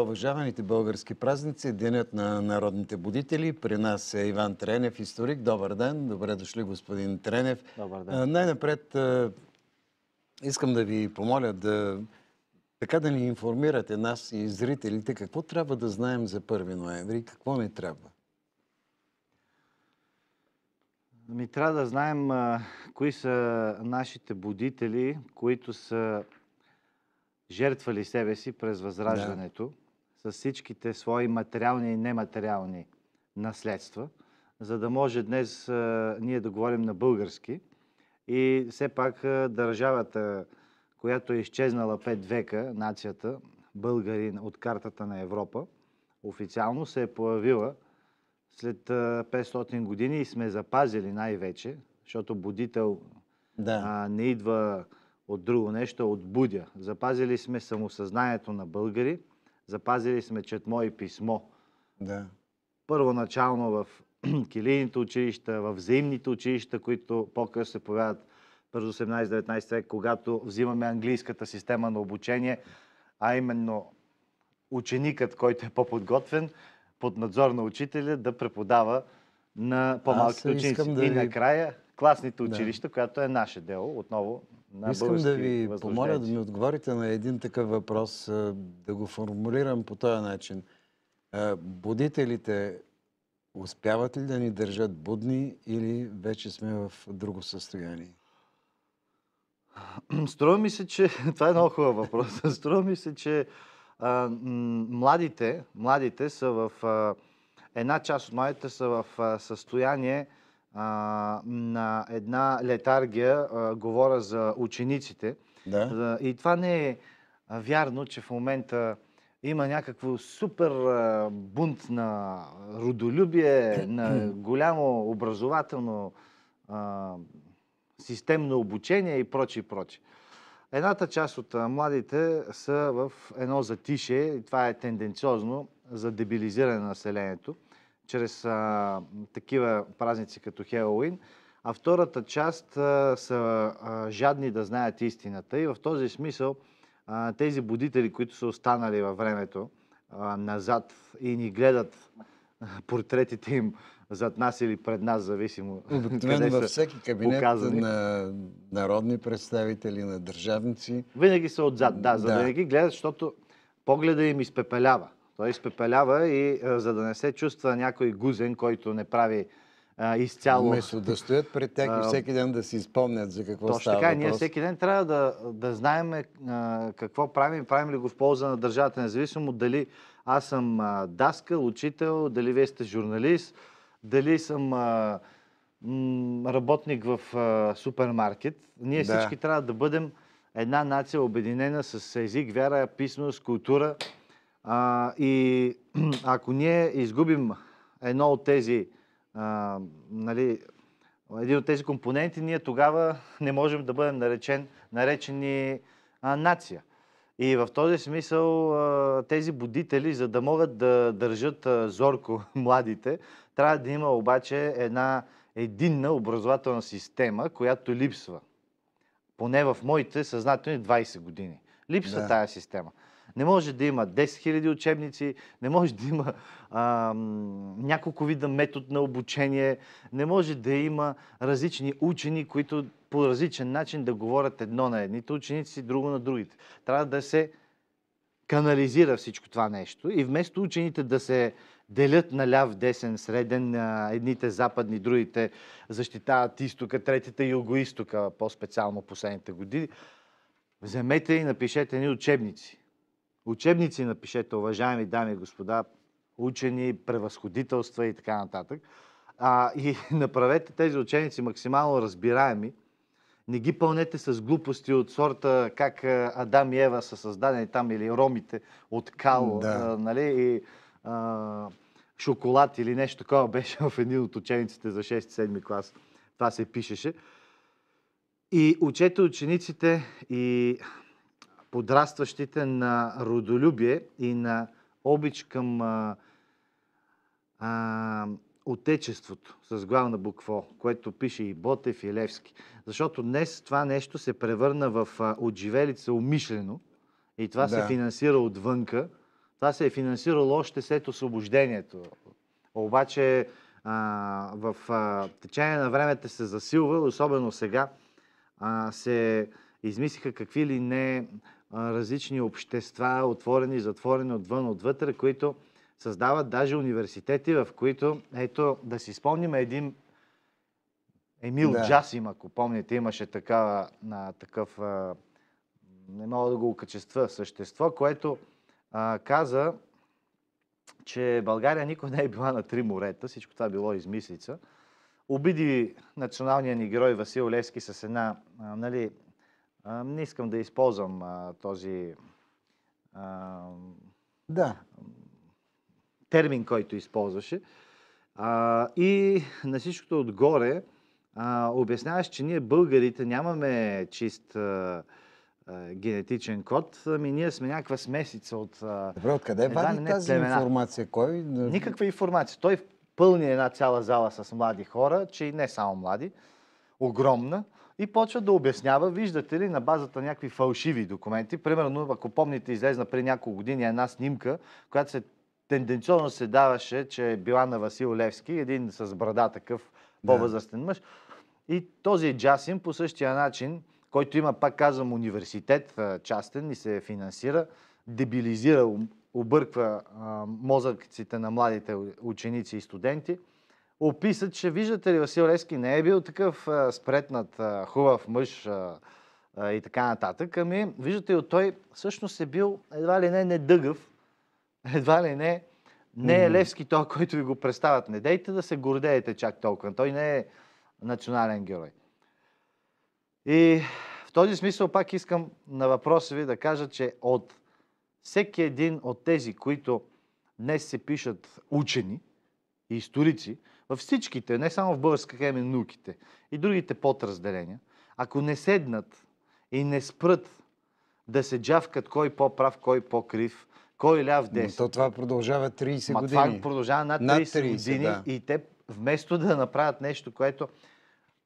Уважаваните български празници, Денят на народните будители. При нас е Иван Тренев, историк. Добър ден, добре дошли господин Тренев. Добър ден. Най-напред искам да ви помоля да така да ни информирате нас и зрителите какво трябва да знаем за 1 ноември и какво не трябва. Ми трябва да знаем кои са нашите будители, които са жертвали себе си през възраждането. Да с всичките свои материални и нематериални наследства, за да може днес а, ние да говорим на български. И все пак а, държавата, която е изчезнала пет века, нацията, българин от картата на Европа, официално се е появила след а, 500 години и сме запазили най-вече, защото будител да. а, не идва от друго нещо, от будя. Запазили сме самосъзнанието на българи, Запазили сме четмо и писмо. Да. Първоначално в килийните училища, в взаимните училища, които по-късно се появяват през 18-19 век, когато взимаме английската система на обучение, а именно ученикът, който е по-подготвен, под надзор на учителя, да преподава на по-малките ученици. Да и накрая класните училища, да. която е наше дело, отново Искам да ви помоля да ми отговорите на един такъв въпрос, да го формулирам по този начин. Будителите успяват ли да ни държат будни или вече сме в друго състояние? Струва ми се, че... Това е много хубав въпрос. Струва ми се, че младите, младите са в... една част от младите са в състояние, а, на една летаргия, а, говоря за учениците. Да. И това не е вярно, че в момента има някакво супер а, бунт на родолюбие, на голямо образователно а, системно обучение и прочи, и прочи. Едната част от а, младите са в едно затише, и това е тенденциозно за дебилизиране на населението чрез а, такива празници като Хелоуин. А втората част а, са а, жадни да знаят истината. И в този смисъл а, тези будители, които са останали във времето а, назад и ни гледат портретите им зад нас или пред нас, зависимо Обикновено във всеки кабинет указани. на народни представители, на държавници. Винаги са отзад, да, за да, да не ги гледат, защото погледа им изпепелява. Той изпепелява и е, за да не се чувства някой гузен, който не прави а, е, изцяло... Вместо да стоят пред тях и е, всеки ден да си спомнят за какво Точно става така, въпрос. ние всеки ден трябва да, да знаем а, какво правим, правим ли го в полза на държавата, независимо дали аз съм а, даска, учител, дали вие сте журналист, дали съм а, м, работник в а, супермаркет. Ние да. всички трябва да бъдем една нация обединена с език, вяра, писменост, култура, а, и ако ние изгубим едно от тези, а, нали, един от тези компоненти, ние тогава не можем да бъдем наречен, наречени а, нация. И в този смисъл тези будители, за да могат да държат зорко младите, трябва да има обаче една единна образователна система, която липсва. Поне в моите съзнателни 20 години. Липсва да. система. Не може да има 10 000 учебници, не може да има а, няколко вида метод на обучение, не може да има различни учени, които по различен начин да говорят едно на едните ученици, друго на другите. Трябва да се канализира всичко това нещо и вместо учените да се делят на ляв, десен, среден, едните западни, другите защитават изтока, третите юго-истока, по-специално последните години, вземете и напишете ни учебници. Учебници напишете, уважаеми дами и господа, учени, превъзходителства и така нататък. А, и направете тези ученици максимално разбираеми. Не ги пълнете с глупости от сорта как Адам и Ева са създадени там или ромите от кал, да. а, нали, и а, шоколад или нещо такова беше в един от учениците за 6-7 клас. Това се пишеше. И учете учениците и подрастващите на родолюбие и на обич към а, а, Отечеството с главна буква което пише и Ботев и Левски. Защото днес това нещо се превърна в а, отживелица умишлено и това да. се финансира отвънка. Това се е финансирало още след освобождението. Обаче а, в а, течение на времето се засилва, особено сега, а, се измислиха какви ли не различни общества, отворени, затворени, отвън, отвътре, които създават даже университети, в които, ето, да си спомним един Емил да. Джасим, ако помните, имаше такава, на, такъв, а, не мога да го окачества, същество, което а, каза, че България никога не е била на три морета, всичко това било измислица. Обиди националния ни герой Васил Левски с една а, нали, не искам да използвам а, този а, да. термин, който използваше. А, и на всичкото отгоре а, обясняваш, че ние българите нямаме чист а, а, генетичен код, ами ние сме някаква смесица от... А, Добре, откъде вади тази племена. информация? Кой? Никаква информация. Той пълни една цяла зала с млади хора, че и не само млади, огромна и почва да обяснява, виждате ли, на базата на някакви фалшиви документи. Примерно, ако помните, излезна при няколко години една снимка, която се тенденционно се даваше, че е била на Васил Левски, един с брада такъв по-възрастен мъж. И този Джасин по същия начин, който има, пак казвам, университет частен и се финансира, дебилизира, обърква мозъкците мозъците на младите ученици и студенти – описа, че виждате ли, Васил Левски не е бил такъв а, спретнат, а, хубав мъж а, и така нататък. Ами, виждате ли, той всъщност е бил едва ли не недъгъв, едва ли не не е Левски той, който ви го представят. Не дейте да се гордеете чак толкова. Той не е национален герой. И в този смисъл пак искам на въпроса ви да кажа, че от всеки един от тези, които днес се пишат учени и историци, във всичките, не само в Българска академия науките и другите подразделения, ако не седнат и не спрат да се джавкат кой по-прав, кой по-крив, кой ляв, десен. Но то това продължава 30 години. Това продължава над 30, над 30 години да. и те вместо да направят нещо, което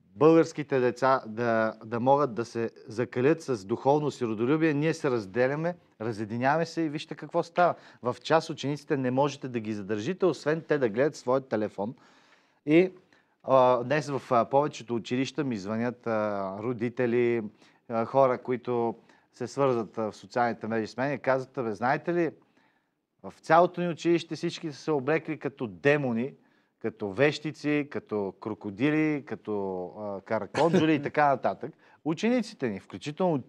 българските деца да, да могат да се закалят с духовно сиродолюбие, ние се разделяме, разединяваме се и вижте какво става. В част учениците не можете да ги задържите, освен те да гледат своят телефон, и а, днес в а, повечето училища ми звънят а, родители, хора, които се свързват в социалните мрежи с мен и казват, бе, знаете ли, в цялото ни училище всички са се облекли като демони, като вещици, като крокодили, като караконджули и така нататък. Учениците ни, включително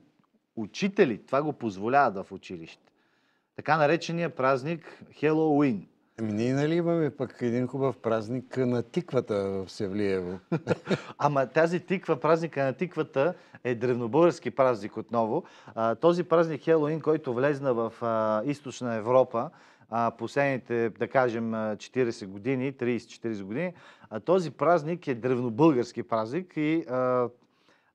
учители, това го позволяват в училище. Така наречения празник Хелоуин – Ами ние нали имаме пък един хубав празник на тиквата в Севлиево. Ама тази тиква, празника на тиквата е древнобългарски празник отново. А, този празник Хелоин, който влезна в а, източна Европа, а, последните, да кажем, 40 години, 30-40 години, а, този празник е древнобългарски празник и а,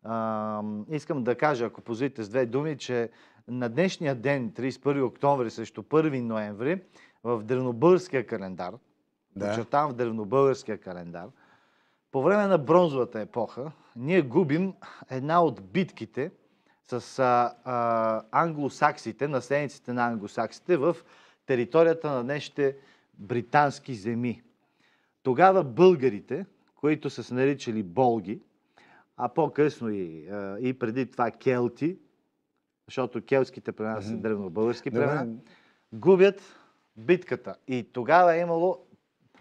а, искам да кажа, ако позволите с две думи, че на днешния ден, 31 октомври срещу 1 ноември, в древнобългарския календар, да. почертавам в древнобългарския календар, по време на бронзовата епоха ние губим една от битките с а, а, англосаксите, наследниците на англосаксите в територията на днешните британски земи. Тогава българите, които са се наричали болги, а по-късно и, и преди това келти, защото келтските племена са древнобългарски племена, губят битката. И тогава е имало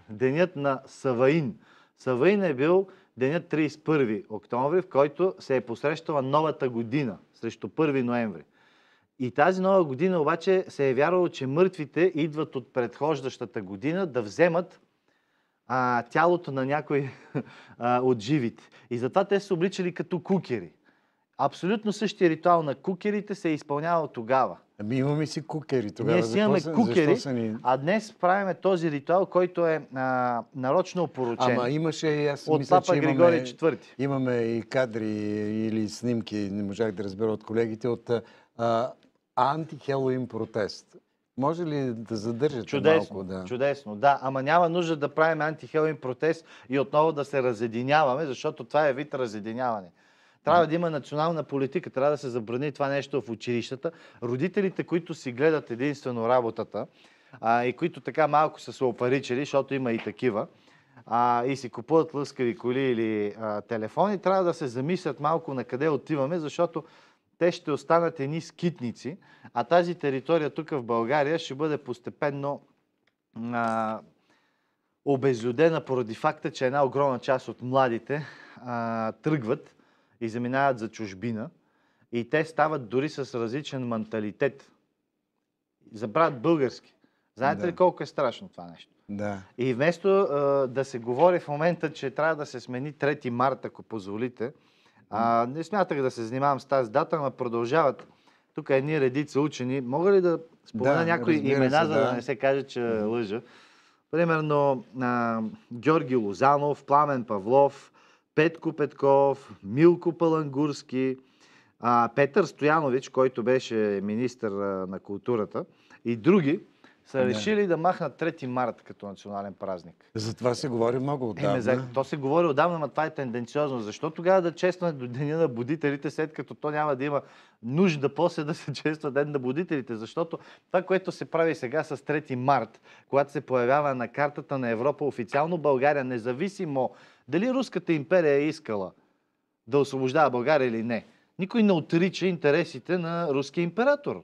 денят на Саваин. Саваин е бил денят 31 октомври, в който се е посрещала новата година, срещу 1 ноември. И тази нова година обаче се е вярвало, че мъртвите идват от предхождащата година да вземат а, тялото на някой а, от живите. И затова те са обличали като кукери. Абсолютно същия ритуал на кукерите се е изпълнявал тогава. Ами имаме си кукери тогава. Ние си имаме Защо кукери, са ни... а днес правиме този ритуал, който е а, нарочно опоручен. Ама имаше и аз от мисля, папа че имаме, Григорий IV. Имаме и кадри или снимки, не можах да разбера от колегите, от антихелоин протест. Може ли да задържате чудесно, малко? Да. Чудесно, да. Ама няма нужда да правим антихелоин протест и отново да се разединяваме, защото това е вид разединяване. Трябва да има национална политика, трябва да се забрани това нещо в училищата. Родителите, които си гледат единствено работата а, и които така малко са се опаричали, защото има и такива, а, и си купуват лъскави коли или а, телефони, трябва да се замислят малко на къде отиваме, защото те ще останат едни скитници, а тази територия тук в България ще бъде постепенно а, обезлюдена поради факта, че една огромна част от младите а, тръгват и заминават за чужбина и те стават дори с различен менталитет. Забравят български. Знаете да. ли колко е страшно това нещо? Да. И вместо а, да се говори в момента, че трябва да се смени 3 марта, ако позволите, а, не смятах да се занимавам с тази дата, но продължават тук едни редица учени. Мога ли да спомена да, някои имена, се, за да. да не се каже, че да. лъжа? Примерно а, Георги Лозанов, Пламен Павлов, Петко Петков, Милко Палангурски, а, Петър Стоянович, който беше министър а, на културата, и други са ами, решили да махнат 3 март като национален празник. За това се говори много е, отдавна. Е, за... То се говори отдавна, но това е тенденциозно. Защо тогава да честваме до Деня на будителите, след като то няма да има нужда после да се чества Ден на будителите? Защото това, което се прави сега с 3 март, когато се появява на картата на Европа официално България, независимо дали Руската империя е искала да освобождава България или не? Никой не отрича интересите на руския император.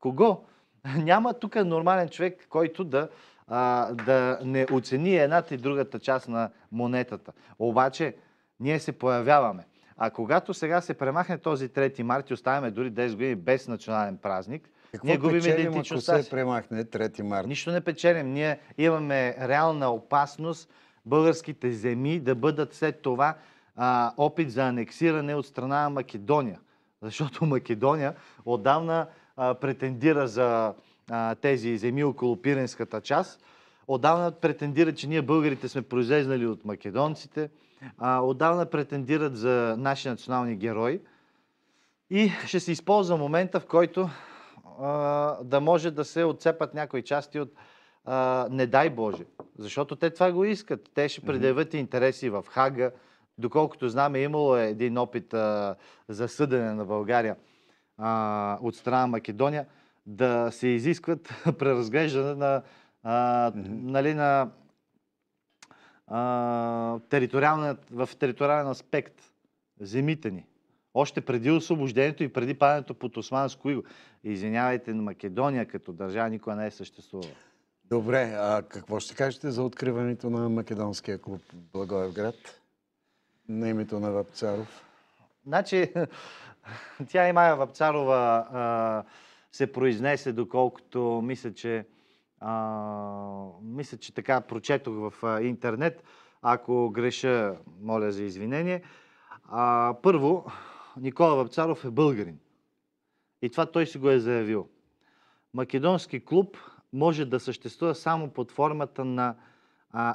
Кого? Няма тук нормален човек, който да, а, да не оцени едната и другата част на монетата. Обаче, ние се появяваме. А когато сега се премахне този 3 март и оставяме дори 10 години без национален празник, какво ние губим печелим, ако се премахне 3 марта? Нищо не печелим. Ние имаме реална опасност българските земи да бъдат след това а, опит за анексиране от страна на Македония. Защото Македония отдавна а, претендира за а, тези земи около Пиренската част. Отдавна претендира, че ние българите сме произлезнали от македонците. А, отдавна претендират за наши национални герои. И ще се използва момента, в който а, да може да се отцепат някои части от а, не дай Боже. Защото те това го искат. Те ще предявят интереси в Хага. Доколкото знаме, имало е един опит а, за съдене на България а, от страна Македония да се изискват преразглеждане на, а, mm-hmm. нали, на а, териториален, в териториален аспект земите ни. Още преди освобождението и преди падането под Османско иго. Извинявайте, на Македония като държава никога не е съществувала. Добре, а какво ще кажете за откриването на македонския клуб Благоевград на името на Вапцаров? Значи, тя и Майя Вапцарова а, се произнесе, доколкото мисля, че а, мисля, че така прочетох в а, интернет. Ако греша, моля за извинение. А, първо, Никола Вапцаров е българин. И това той си го е заявил. Македонски клуб може да съществува само под формата на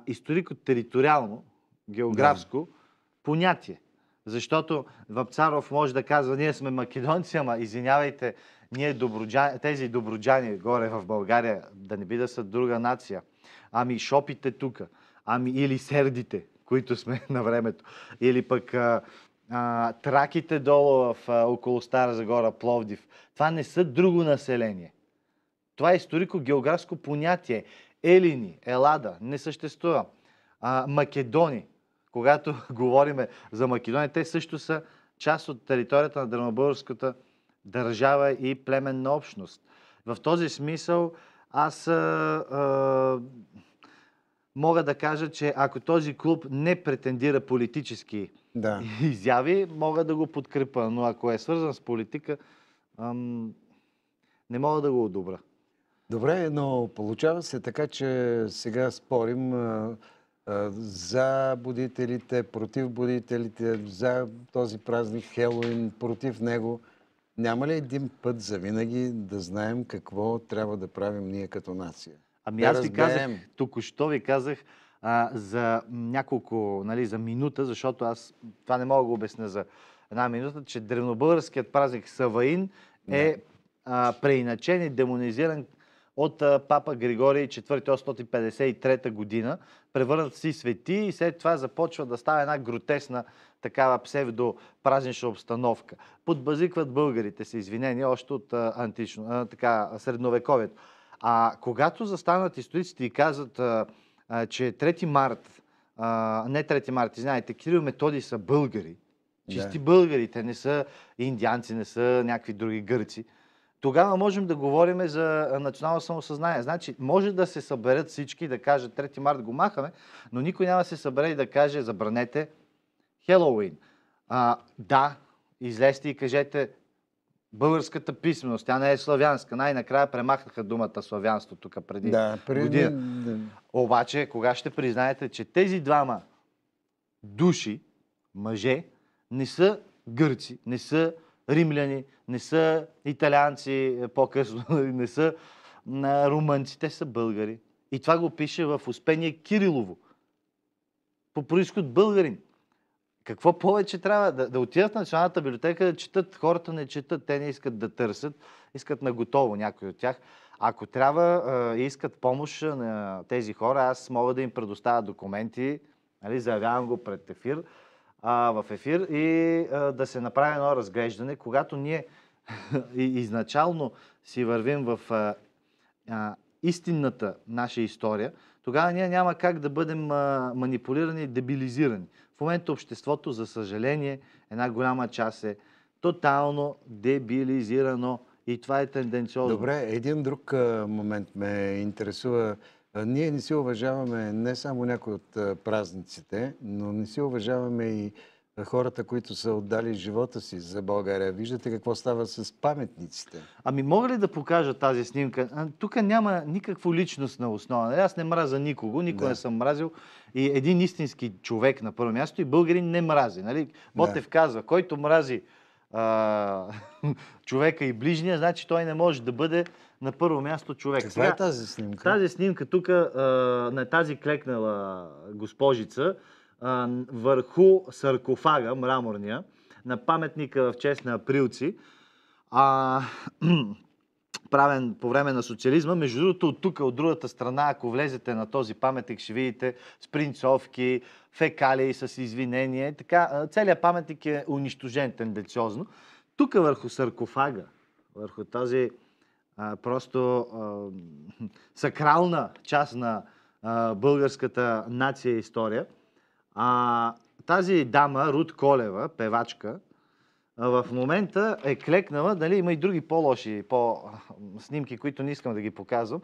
историко-териториално, географско да. понятие. Защото Вапцаров може да казва, ние сме македонци, ама извинявайте, ние доброджа... тези доброджани горе в България, да не би да са друга нация. Ами шопите тука, ами или сердите, които сме на времето. Или пък а, а, траките долу в, а, около Стара Загора, Пловдив. Това не са друго население. Това е историко-географско понятие. Елини, Елада не съществува. А, Македони, когато говориме за Македония, те също са част от територията на древнобългарската държава и племенна общност. В този смисъл аз а, а, мога да кажа, че ако този клуб не претендира политически да. изяви, мога да го подкрепа. Но ако е свързан с политика, ам, не мога да го одобря. Добре, но получава се така, че сега спорим за будителите, против будителите, за този празник Хелоин, против него. Няма ли един път за винаги да знаем какво трябва да правим ние като нация? Ами аз ви казах, току-що ви казах а, за няколко, нали, за минута, защото аз това не мога да обясня за една минута, че древнобългарският празник Саваин е а, преиначен и демонизиран от папа Григорий IV 853 година. Превърнат си свети и след това започва да става една гротесна такава псевдо-празнична обстановка. Подбазикват българите се извинени още от антично, така, средновековието. А когато застанат историците и казват, че 3 март, не 3 март, знаете, Кирил Методи са българи, чисти да. не са индианци, не са някакви други гърци тогава можем да говорим за национално самосъзнание. Значи, може да се съберат всички и да кажат 3 март го махаме, но никой няма да се събере и да каже забранете Хелоуин. А, да, излезте и кажете българската писменост, тя не е славянска. Най-накрая премахнаха думата славянство тук преди да, преди... година. Да. Обаче, кога ще признаете, че тези двама души, мъже, не са гърци, не са римляни, не са италианци е, по-късно, нали, не са на румънци, те са българи. И това го пише в Успение Кирилово. По происход българин. Какво повече трябва? Да, да отидат в Националната библиотека, да четат. Хората не четат, те не искат да търсят, искат на готово някой от тях. Ако трябва и искат помощ на тези хора, аз мога да им предоставя документи, нали, заявявам го пред ефир, а, в ефир и а, да се направи едно разглеждане, когато ние изначално си вървим в а, а, истинната наша история, тогава ние няма как да бъдем а, манипулирани и дебилизирани. В момента обществото, за съжаление, една голяма част е тотално дебилизирано и това е тенденциозно. Добре, един друг а, момент ме интересува. Ние не си уважаваме не само някои от празниците, но не си уважаваме и хората, които са отдали живота си за България. Виждате какво става с паметниците. Ами мога ли да покажа тази снимка? тук няма никакво личност на основа. Аз не мраза никого, никога да. не съм мразил. И един истински човек на първо място и българин не мрази. Нали? Ботев да. казва, който мрази а, човека и ближния, значи той не може да бъде на първо място човек. Каква е тази снимка? Тази снимка тук на тази клекнала госпожица а, върху саркофага, мраморния, на паметника в чест на априлци. А, правен по време на социализма. Между другото, от тук, от другата страна, ако влезете на този паметник, ще видите спринцовки, фекалии с извинения. Така, целият паметник е унищожен тенденциозно. Тук върху саркофага, върху тази а, просто а, сакрална част на а, българската нация и история, а, тази дама, Руд Колева, певачка, в момента е клекнала, нали, има и други по-лоши по снимки, които не искам да ги показвам.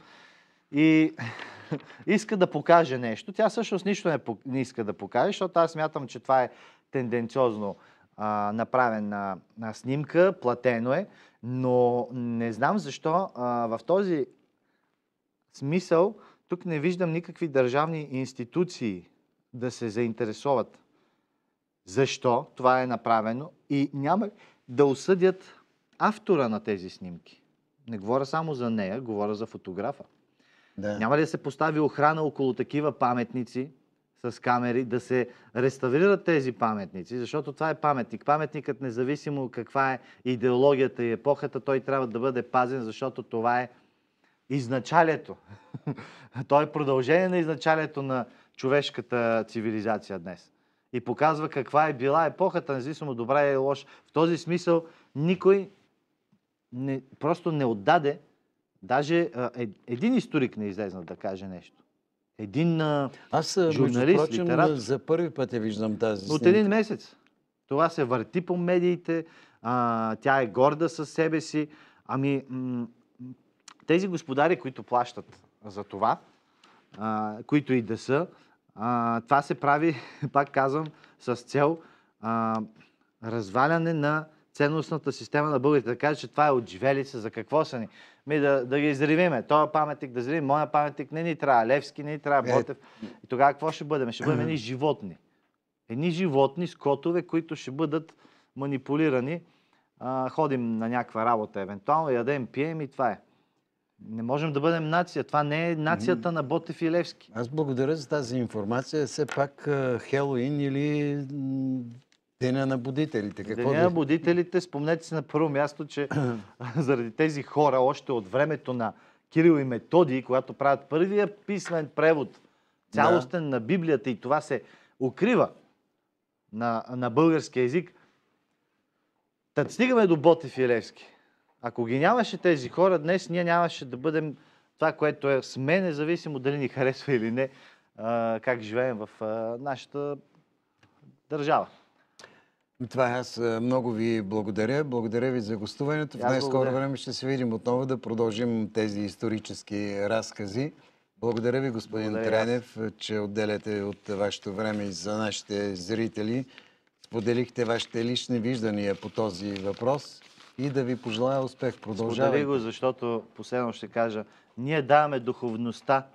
И иска да покаже нещо. Тя всъщност нищо не, не иска да покаже, защото аз смятам, че това е тенденциозно а, направена на снимка, платено е, но не знам защо а, в този смисъл тук не виждам никакви държавни институции да се заинтересуват защо това е направено и няма да осъдят автора на тези снимки. Не говоря само за нея, говоря за фотографа. Да. Няма ли да се постави охрана около такива паметници с камери, да се реставрират тези паметници, защото това е паметник. Паметникът, независимо каква е идеологията и епохата, той трябва да бъде пазен, защото това е изначалието. той е продължение на изначалието на човешката цивилизация днес и показва каква е била епохата, независимо добра е и лоша. В този смисъл никой не, просто не отдаде, даже а, е, един историк не излезна да каже нещо. Един а, Аз, журналист, прочим, литерат. за първи път я виждам тази снимка. От един месец. Това се върти по медиите, а, тя е горда със себе си. Ами, тези господари, които плащат за това, а, които и да са, а, това се прави, пак казвам, с цел а, разваляне на ценностната система на българите. Да кажа, че това е отживели се, за какво са ни. Ми да, да ги изривиме. Тоя паметник да зривим, моя паметник не ни трябва, Левски не ни трябва, е. Ботев. И тогава какво ще бъдем? Ще бъдем едни животни. Едни животни, скотове, които ще бъдат манипулирани. А, ходим на някаква работа, евентуално, ядем, пием и това е. Не можем да бъдем нация. Това не е нацията на Ботев и Левски. Аз благодаря за тази информация. Все пак Хелоин или Деня на будителите. Какво Деня да... на будителите, спомнете си на първо място, че заради тези хора, още от времето на Кирил и Методий, когато правят първия писмен превод, цялостен да. на Библията и това се укрива на, на български язик, Та стигаме до Ботев и Левски. Ако ги нямаше тези хора, днес ние нямаше да бъдем това, което е с мен, независимо дали ни харесва или не, как живеем в нашата държава. Това е, аз много ви благодаря. Благодаря ви за гостуването. В най-скоро време ще се видим отново да продължим тези исторически разкази. Благодаря ви, господин благодаря. Тренев, че отделяте от вашето време и за нашите зрители. Споделихте вашите лични виждания по този въпрос и да ви пожелая успех. Продължавай. Сподели го, защото последно ще кажа, ние даваме духовността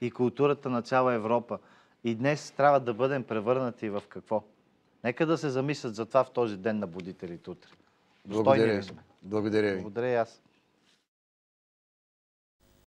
и културата на цяла Европа. И днес трябва да бъдем превърнати в какво? Нека да се замислят за това в този ден на будителите утре. Благодаря. Благодаря ви. Благодаря и аз.